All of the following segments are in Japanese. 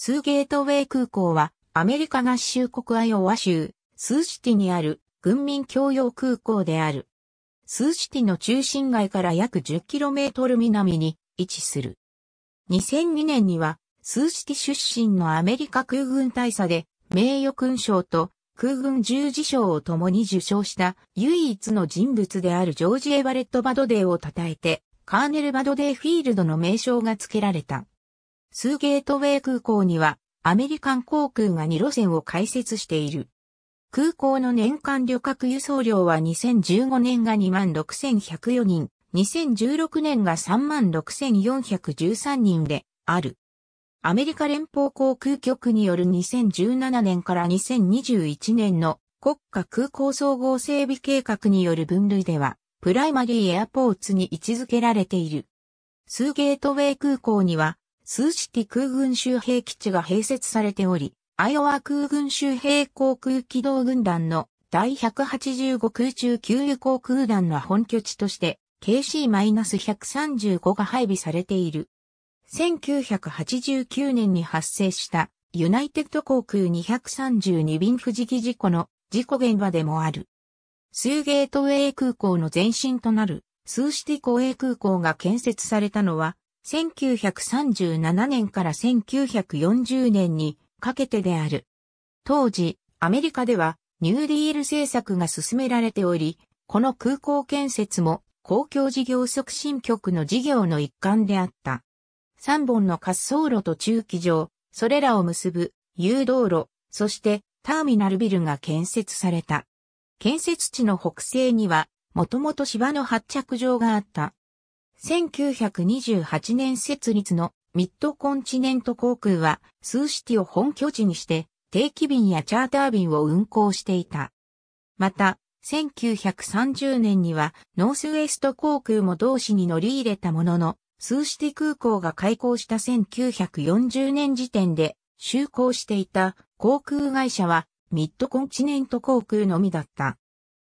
スーゲートウェイ空港は、アメリカ合衆国アイオワ州、スーシティにある軍民共用空港である。スーシティの中心街から約 10km 南に位置する。2002年には、スーシティ出身のアメリカ空軍大佐で、名誉勲章と空軍十字章を共に受賞した唯一の人物であるジョージ・エバレット・バドデーを称えて、カーネル・バドデーフィールドの名称が付けられた。スーゲートウェイ空港には、アメリカン航空が2路線を開設している。空港の年間旅客輸送量は2015年が26,104人、2016年が36,413人である。アメリカ連邦航空局による2017年から2021年の国家空港総合整備計画による分類では、プライマリーエアポーツに位置づけられている。スーゲートウェイ空港には、スーシティ空軍州兵基地が併設されており、アイオワ空軍州兵航空機動軍団の第185空中給油航空団の本拠地として KC-135 が配備されている。1989年に発生したユナイテッド航空232便不時機事故の事故現場でもある。スーゲートウェイ空港の前身となるスーシティ公営空港が建設されたのは1937年から1940年にかけてである。当時、アメリカではニューディール政策が進められており、この空港建設も公共事業促進局の事業の一環であった。3本の滑走路と駐機場、それらを結ぶ誘導路、そしてターミナルビルが建設された。建設地の北西には、もともと芝の発着場があった。1928年設立のミッドコンチネント航空は、スーシティを本拠地にして、定期便やチャーター便を運航していた。また、1930年には、ノースウエスト航空も同市に乗り入れたものの、スーシティ空港が開港した1940年時点で、就航していた航空会社は、ミッドコンチネント航空のみだった。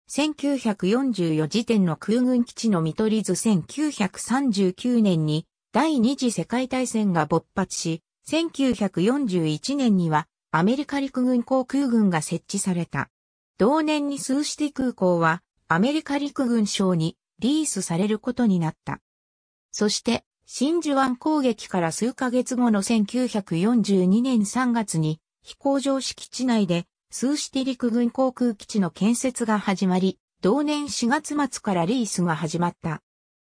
1944時点の空軍基地の見取り図1939年に第二次世界大戦が勃発し、1941年にはアメリカ陸軍航空軍が設置された。同年にスーシティ空港はアメリカ陸軍省にリースされることになった。そして、真珠湾攻撃から数ヶ月後の1942年3月に飛行場敷地内でスーシティ陸軍航空基地の建設が始まり、同年4月末からリースが始まった。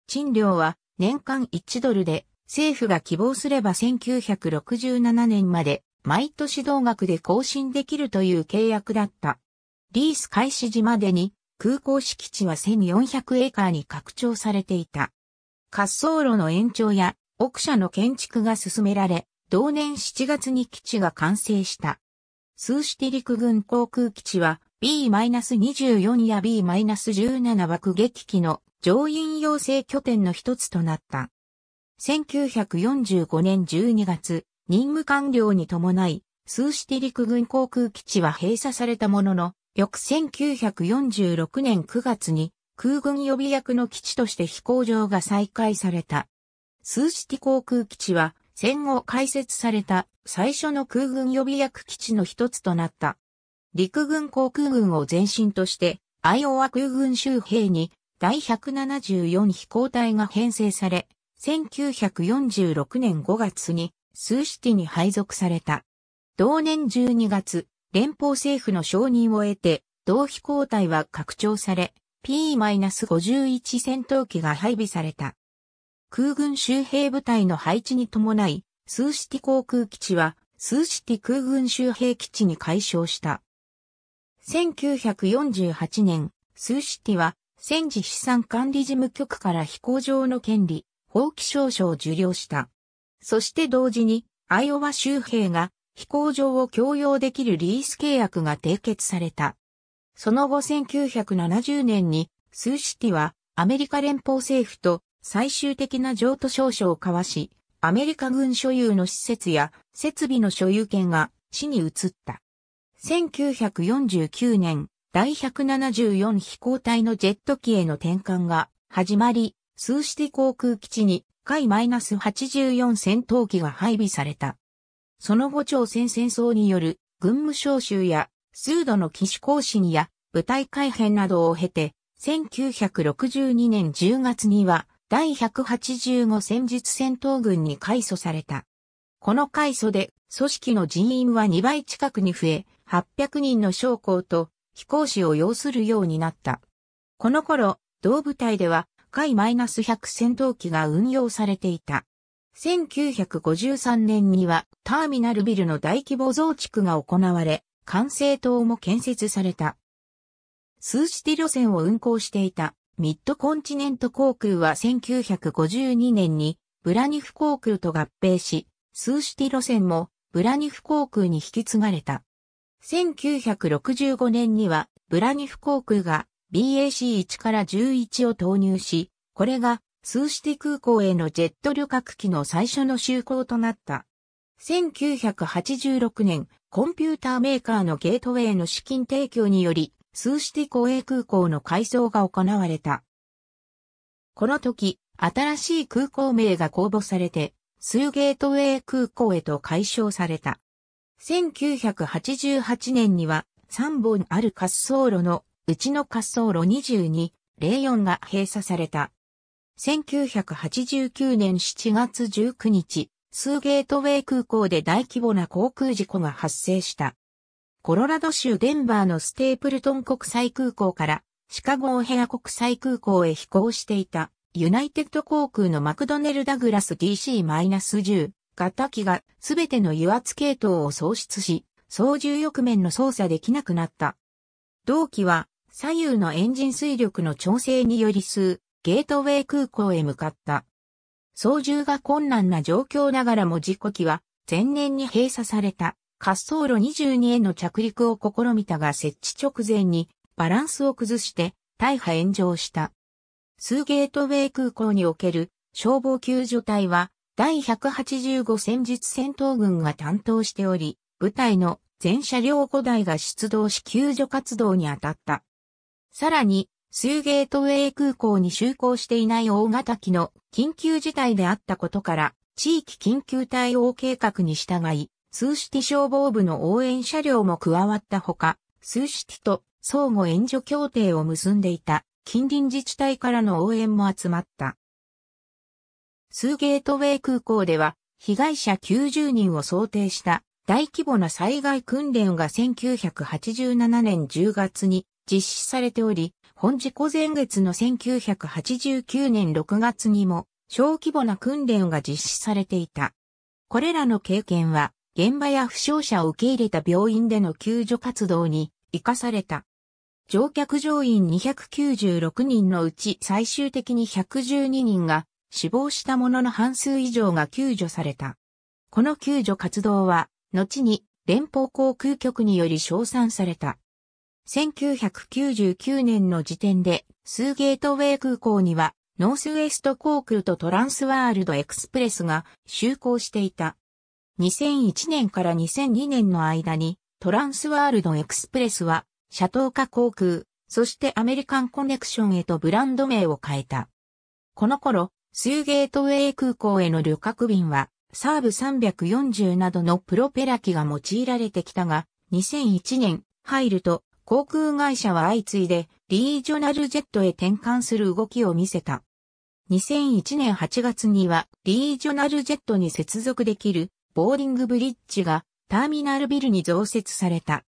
賃料は年間1ドルで、政府が希望すれば1967年まで毎年同額で更新できるという契約だった。リース開始時までに空港敷地は1400エーカーに拡張されていた。滑走路の延長や奥舎の建築が進められ、同年7月に基地が完成した。スーシティ陸軍航空基地は B-24 や B-17 爆撃機の乗員養成拠点の一つとなった。1945年12月、任務完了に伴い、スーシティ陸軍航空基地は閉鎖されたものの、翌1946年9月に空軍予備役の基地として飛行場が再開された。スーシティ航空基地は戦後開設された最初の空軍予備役基地の一つとなった。陸軍航空軍を前身として、アイオワ空軍周兵に第174飛行隊が編成され、1946年5月にスーシティに配属された。同年12月、連邦政府の承認を得て、同飛行隊は拡張され、P-51 戦闘機が配備された。空軍周兵部隊の配置に伴い、スーシティ航空基地は、スーシティ空軍周辺基地に改称した。1948年、スーシティは、戦時資産管理事務局から飛行場の権利、放棄証書を受領した。そして同時に、アイオワ州兵が飛行場を共用できるリース契約が締結された。その後1970年に、スーシティはアメリカ連邦政府と最終的な譲渡証書を交わし、アメリカ軍所有の施設や設備の所有権が市に移った。1949年、第174飛行隊のジェット機への転換が始まり、スーシティ航空基地に海 -84 戦闘機が配備された。その後朝鮮戦争による軍務召集や数度の騎士更新や部隊改編などを経て、1962年10月には第185戦術戦闘軍に改組された。この改組で組織の人員は2倍近くに増え、800人の将校と飛行士を要するようになった。この頃、同部隊では、海 -100 戦闘機が運用されていた。1953年には、ターミナルビルの大規模増築が行われ、管制塔も建設された。数式路線を運行していたミッドコンチネント航空は1952年にブラニフ航空と合併し、スーシティ路線もブラニフ航空に引き継がれた。1965年にはブラニフ航空が BAC1 から11を投入し、これがスーシティ空港へのジェット旅客機の最初の就航となった。1986年、コンピューターメーカーのゲートウェイの資金提供により、スーシティ公営空港の改装が行われた。この時、新しい空港名が公募されて、スーゲートウェイ空港へと改称された。1988年には3本ある滑走路のうちの滑走路2204が閉鎖された。1989年7月19日、スーゲートウェイ空港で大規模な航空事故が発生した。コロラド州デンバーのステープルトン国際空港からシカゴオヘア国際空港へ飛行していたユナイテッド航空のマクドネル・ダグラス DC-10 型機がすべての油圧系統を喪失し、操縦翼面の操作できなくなった。同機は左右のエンジン水力の調整により数、ゲートウェイ空港へ向かった。操縦が困難な状況ながらも事故機は前年に閉鎖された滑走路22への着陸を試みたが設置直前にバランスを崩して大破炎上した。スーゲートウェイ空港における消防救助隊は第185戦術戦闘群が担当しており、部隊の全車両5台が出動し救助活動に当たった。さらに、スーゲートウェイ空港に就航していない大型機の緊急事態であったことから、地域緊急対応計画に従い、スーシティ消防部の応援車両も加わったほか、スーシティと相互援助協定を結んでいた近隣自治体からの応援も集まった。スーゲートウェイ空港では被害者90人を想定した大規模な災害訓練が1987年10月に実施されており、本事故前月の1989年6月にも小規模な訓練が実施されていた。これらの経験は現場や負傷者を受け入れた病院での救助活動に生かされた。乗客乗員296人のうち最終的に112人が死亡したもの半数以上が救助された。この救助活動は、後に連邦航空局により称賛された。1999年の時点で、スーゲートウェイ空港には、ノースウェスト航空とトランスワールドエクスプレスが就航していた。2001年から2002年の間にトランスワールドエクスプレスはシャトーカ航空、そしてアメリカンコネクションへとブランド名を変えた。この頃、スーゲートウェイ空港への旅客便はサーブ340などのプロペラ機が用いられてきたが、2001年入ると航空会社は相次いでリージョナルジェットへ転換する動きを見せた。2001年8月にはリージョナルジェットに接続できるボーリングブリッジがターミナルビルに増設された。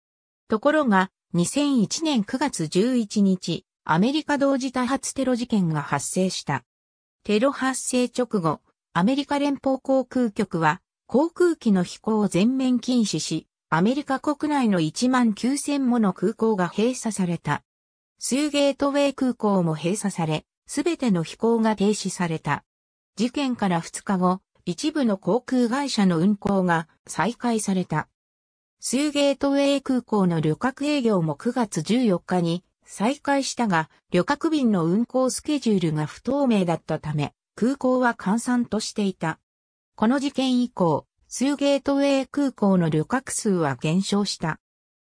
ところが、2001年9月11日、アメリカ同時多発テロ事件が発生した。テロ発生直後、アメリカ連邦航空局は、航空機の飛行を全面禁止し、アメリカ国内の1万9000もの空港が閉鎖された。スーゲートウェイ空港も閉鎖され、すべての飛行が停止された。事件から2日後、一部の航空会社の運航が再開された。スーゲートウェイ空港の旅客営業も9月14日に再開したが、旅客便の運航スケジュールが不透明だったため、空港は閑散としていた。この事件以降、スーゲートウェイ空港の旅客数は減少した。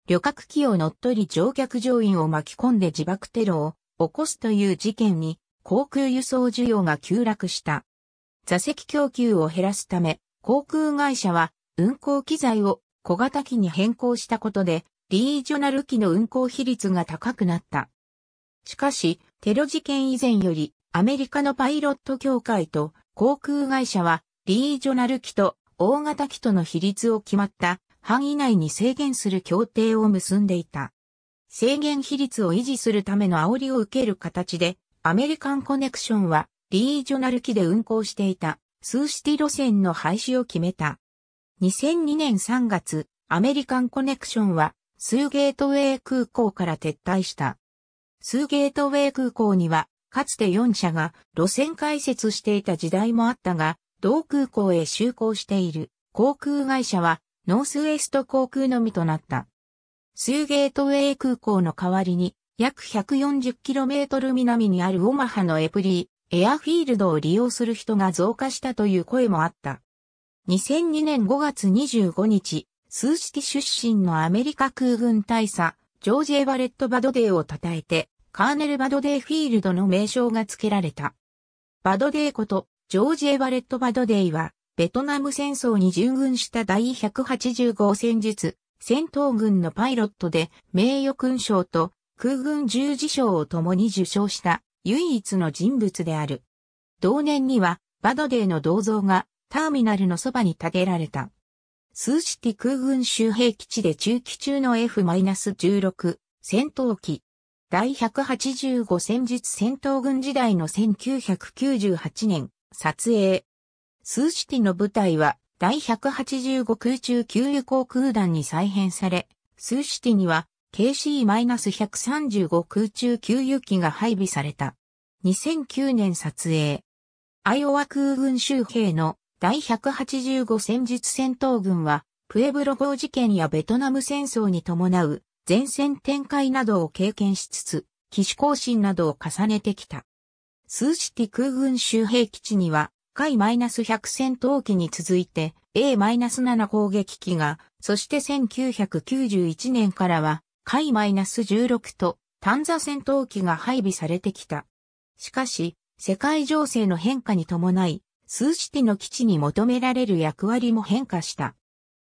旅客機を乗っ取り乗客乗員を巻き込んで自爆テロを起こすという事件に航空輸送需要が急落した。座席供給を減らすため、航空会社は運航機材を小型機に変更したことで、リージョナル機の運航比率が高くなった。しかし、テロ事件以前より、アメリカのパイロット協会と航空会社は、リージョナル機と大型機との比率を決まった範囲内に制限する協定を結んでいた。制限比率を維持するための煽りを受ける形で、アメリカンコネクションはリージョナル機で運行していた数シティ路線の廃止を決めた。2002年3月、アメリカンコネクションは、スーゲートウェイ空港から撤退した。スーゲートウェイ空港には、かつて4社が路線開設していた時代もあったが、同空港へ就航している航空会社は、ノースウエスト航空のみとなった。スーゲートウェイ空港の代わりに、約 140km 南にあるオマハのエプリー、エアフィールドを利用する人が増加したという声もあった。2002年5月25日、数式出身のアメリカ空軍大佐、ジョージ・エバレット・バドデーを称えて、カーネル・バドデーフィールドの名称が付けられた。バドデーこと、ジョージ・エバレット・バドデーは、ベトナム戦争に従軍した第185戦術、戦闘軍のパイロットで、名誉勲章と空軍十字章を共に受章した唯一の人物である。同年には、バドデーの銅像がターミナルのそばに建てられた。スーシティ空軍周辺基地で中期中の F-16 戦闘機。第185戦術戦闘軍時代の1998年撮影。スーシティの部隊は第185空中給油航空団に再編され、スーシティには KC-135 空中給油機が配備された。2009年撮影。アイオワ空軍州兵の第185戦術戦闘群は、プエブロ号事件やベトナム戦争に伴う前線展開などを経験しつつ、機種更新などを重ねてきた。スーシティ空軍州兵基地には、海 -100 戦闘機に続いて A-7 攻撃機が、そして1991年からは海 -16 と単座戦闘機が配備されてきた。しかし、世界情勢の変化に伴い、数式の基地に求められる役割も変化した。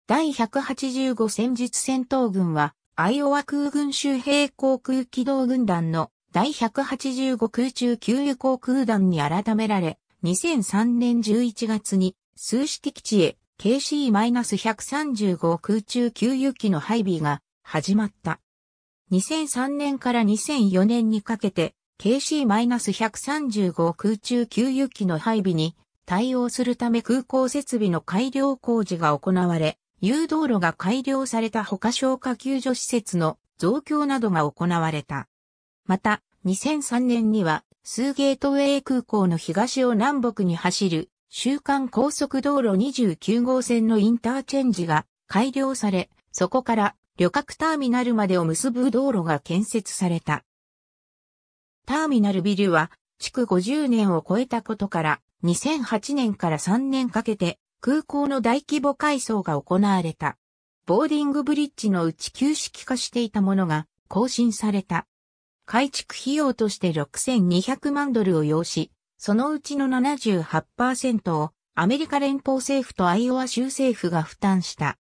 第185戦術戦闘軍は、アイオワ空軍周辺航空機動軍団の第185空中給油航空団に改められ、2003年11月に数式基地へ KC-135 空中給油機の配備が始まった。2003年から2004年にかけて KC-135 空中給油機の配備に対応するため空港設備の改良工事が行われ、誘導路が改良された他消火救助施設の増強などが行われた。また、2003年には、スーゲートウェイ空港の東を南北に走る、週間高速道路29号線のインターチェンジが改良され、そこから旅客ターミナルまでを結ぶ道路が建設された。ターミナルビルは、築50年を超えたことから、2008年から3年かけて、空港の大規模改装が行われた。ボーディングブリッジのうち旧式化していたものが更新された。改築費用として6200万ドルを要し、そのうちの78%をアメリカ連邦政府とアイオワ州政府が負担した。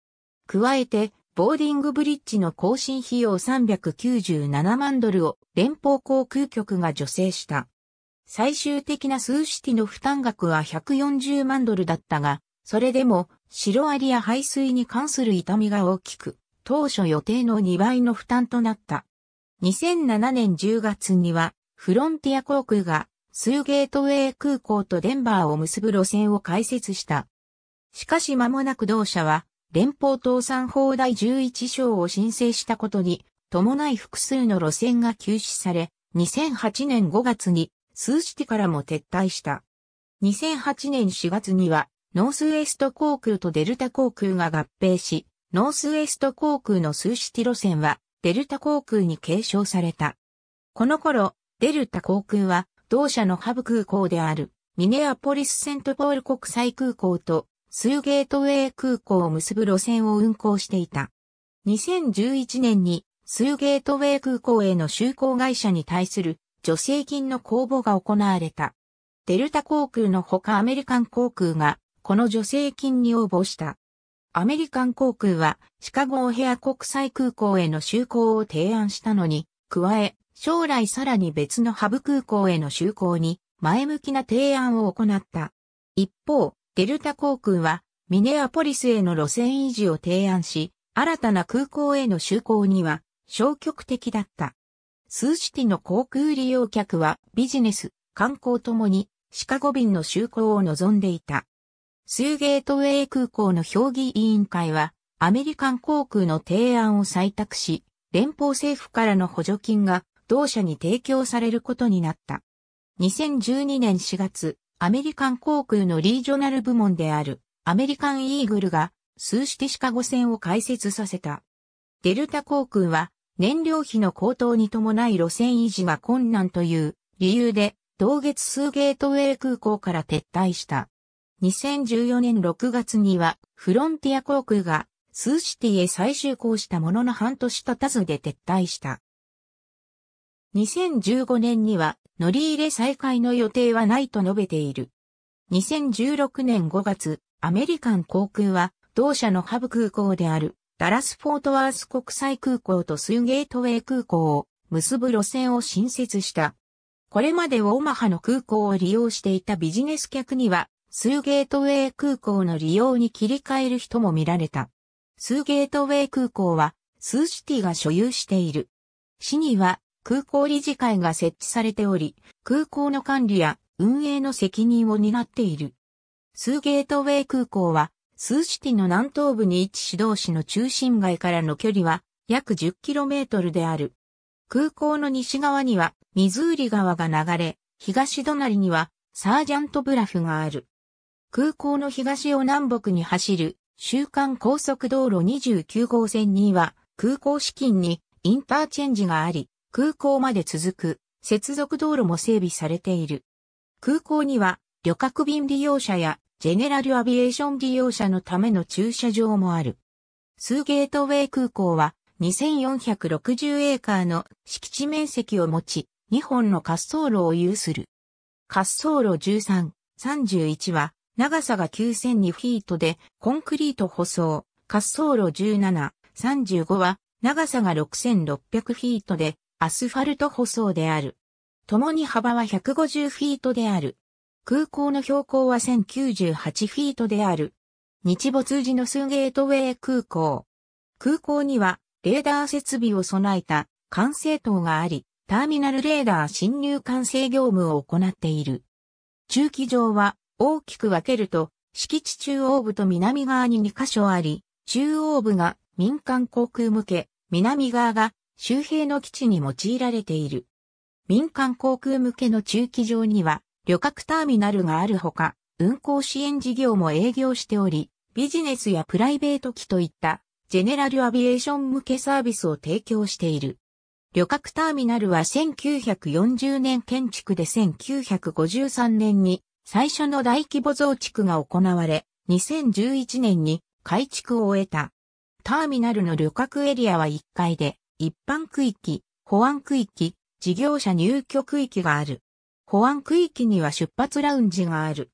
加えて、ボーディングブリッジの更新費用397万ドルを連邦航空局が助成した。最終的なスーシティの負担額は140万ドルだったが、それでもシロアリや排水に関する痛みが大きく、当初予定の2倍の負担となった。2007年10月には、フロンティア航空がスーゲートウェイ空港とデンバーを結ぶ路線を開設した。しかし間もなく同社は連邦倒産法第11章を申請したことに伴い複数の路線が休止され、2008年5月にスーシティからも撤退した。2008年4月にはノースウェスト航空とデルタ航空が合併し、ノースウェスト航空のスーシティ路線はデルタ航空に継承された。この頃、デルタ航空は同社のハブ空港であるミネアポリスセントポール国際空港とスーゲートウェイ空港を結ぶ路線を運行していた。2011年にスーゲートウェイ空港への就航会社に対する助成金の公募が行われた。デルタ航空のほかアメリカン航空がこの助成金に応募した。アメリカン航空はシカゴオヘア国際空港への就航を提案したのに、加え、将来さらに別のハブ空港への就航に前向きな提案を行った。一方、デルタ航空はミネアポリスへの路線維持を提案し、新たな空港への就航には消極的だった。スーシティの航空利用客はビジネス、観光ともにシカゴ便の就航を望んでいた。スーゲートウェイ空港の評議委員会はアメリカン航空の提案を採択し、連邦政府からの補助金が同社に提供されることになった。2012年4月、アメリカン航空のリージョナル部門であるアメリカンイーグルが数式シカゴ線を開設させた。デルタ航空は燃料費の高騰に伴い路線維持が困難という理由で同月数ゲートウェイ空港から撤退した。2014年6月にはフロンティア航空がスーシティへ再就航したものの半年経たずで撤退した。2015年には乗り入れ再開の予定はないと述べている。2016年5月、アメリカン航空は、同社のハブ空港である、ダラス・フォートワース国際空港とスーゲートウェイ空港を結ぶ路線を新設した。これまでオマハの空港を利用していたビジネス客には、スーゲートウェイ空港の利用に切り替える人も見られた。スーゲートウェイ空港は、スーシティが所有している。市には、空港理事会が設置されており、空港の管理や運営の責任を担っている。スーゲートウェイ空港は、スーシティの南東部に位置し同市の中心街からの距離は約 10km である。空港の西側にはミズーリ川が流れ、東隣にはサージャントブラフがある。空港の東を南北に走る週間高速道路29号線には空港資金にインターチェンジがあり、空港まで続く接続道路も整備されている。空港には旅客便利用者やジェネラルアビエーション利用者のための駐車場もある。スーゲートウェイ空港は2460エーカーの敷地面積を持ち、2本の滑走路を有する。滑走路13、31は長さが9002フィートでコンクリート舗装。滑走路17、35は長さが6600フィートでアスファルト舗装である。共に幅は150フィートである。空港の標高は1098フィートである。日没時のスゲートウェイ空港。空港にはレーダー設備を備えた管制塔があり、ターミナルレーダー侵入管制業務を行っている。駐機場は大きく分けると、敷地中央部と南側に2カ所あり、中央部が民間航空向け、南側が周辺の基地に用いられている。民間航空向けの駐機場には旅客ターミナルがあるほか、運航支援事業も営業しており、ビジネスやプライベート機といったジェネラルアビエーション向けサービスを提供している。旅客ターミナルは1940年建築で1953年に最初の大規模増築が行われ、2011年に改築を終えた。ターミナルの旅客エリアは1階で、一般区域、保安区域、事業者入居区域がある。保安区域には出発ラウンジがある。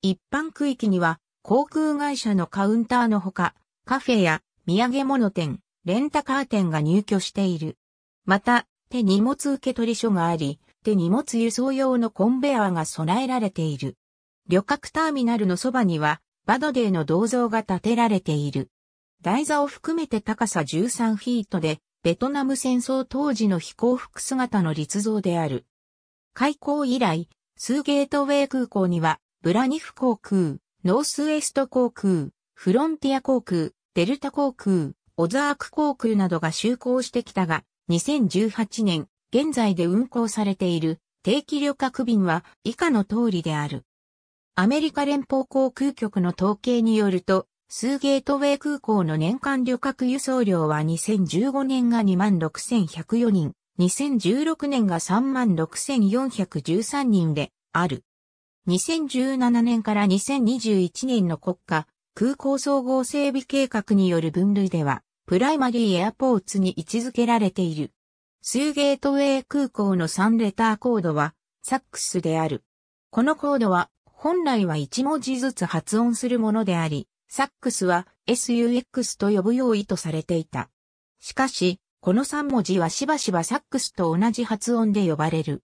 一般区域には航空会社のカウンターのほか、カフェや土産物店、レンタカー店が入居している。また、手荷物受取所があり、手荷物輸送用のコンベアが備えられている。旅客ターミナルのそばには、バドデーの銅像が建てられている。台座を含めて高さ13フィートで、ベトナム戦争当時の飛行服姿の立像である。開港以来、スーゲートウェイ空港には、ブラニフ航空、ノースウエスト航空、フロンティア航空、デルタ航空、オザーク航空などが就航してきたが、2018年、現在で運航されている定期旅客便は以下の通りである。アメリカ連邦航空局の統計によると、スーゲートウェイ空港の年間旅客輸送量は2015年が26,104人、2016年が36,413人である。2017年から2021年の国家空港総合整備計画による分類では、プライマリーエアポーツに位置づけられている。スーゲートウェイ空港の3レターコードは、サックスである。このコードは、本来は1文字ずつ発音するものであり、サックスは SUX と呼ぶ用意とされていた。しかし、この3文字はしばしばサックスと同じ発音で呼ばれる。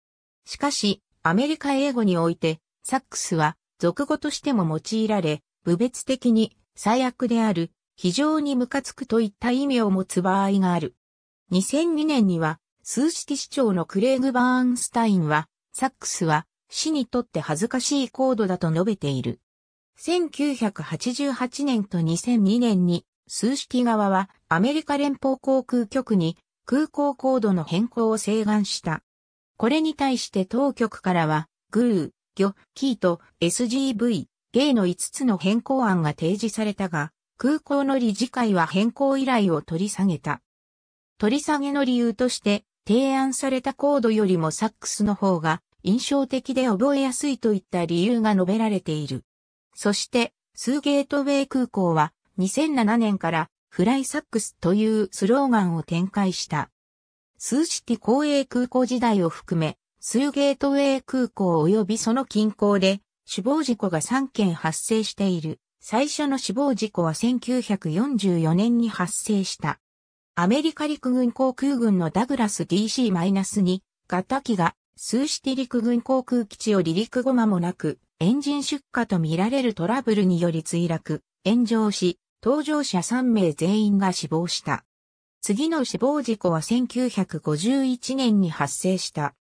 しかし、アメリカ英語において、サックスは俗語としても用いられ、部別的に最悪である、非常にムカつくといった意味を持つ場合がある。2002年には、数式市長のクレイグ・バーンスタインは、サックスは、死にとって恥ずかしいコードだと述べている。1988年と2002年に、数式側はアメリカ連邦航空局に空港高度の変更を請願した。これに対して当局からは、グー、ギョ、キーと SGV、ゲイの5つの変更案が提示されたが、空港の理事会は変更依頼を取り下げた。取り下げの理由として、提案されたコードよりもサックスの方が印象的で覚えやすいといった理由が述べられている。そして、スーゲートウェイ空港は2007年からフライサックスというスローガンを展開した。スーシティ公営空港時代を含め、スーゲートウェイ空港及びその近郊で死亡事故が3件発生している。最初の死亡事故は1944年に発生した。アメリカ陸軍航空軍のダグラス DC-2 型機がスーシティ陸軍航空基地を離陸後間もなくエンジン出火とみられるトラブルにより墜落、炎上し、搭乗者3名全員が死亡した。次の死亡事故は1951年に発生した。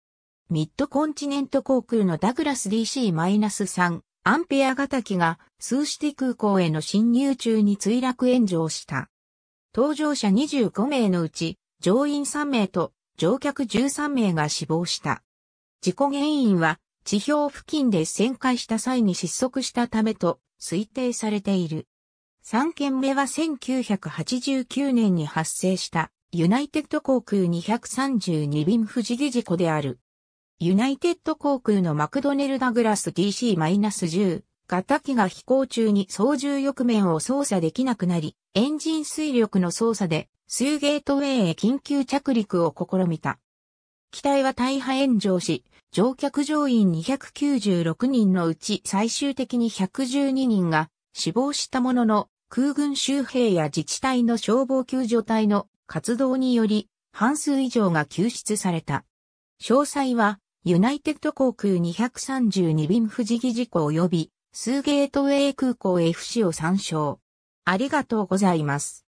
ミッドコンチネント航空のダグラス DC-3 アンペア型機がスーシティ空港への侵入中に墜落炎上した。搭乗者25名のうち乗員3名と乗客13名が死亡した。事故原因は地表付近で旋回した際に失速したためと推定されている。3件目は1989年に発生したユナイテッド航空232便富士理事故である。ユナイテッド航空のマクドネル・ダグラス DC-10 型機が飛行中に操縦翼面を操作できなくなり、エンジン水力の操作で、スーゲートウェイへ緊急着陸を試みた。機体は大破炎上し、乗客乗員296人のうち最終的に112人が死亡したものの、空軍周辺や自治体の消防救助隊の活動により、半数以上が救出された。詳細は、ユナイテッド航空232便不時期事故及び、スーゲートウェイ空港 FC を参照。ありがとうございます。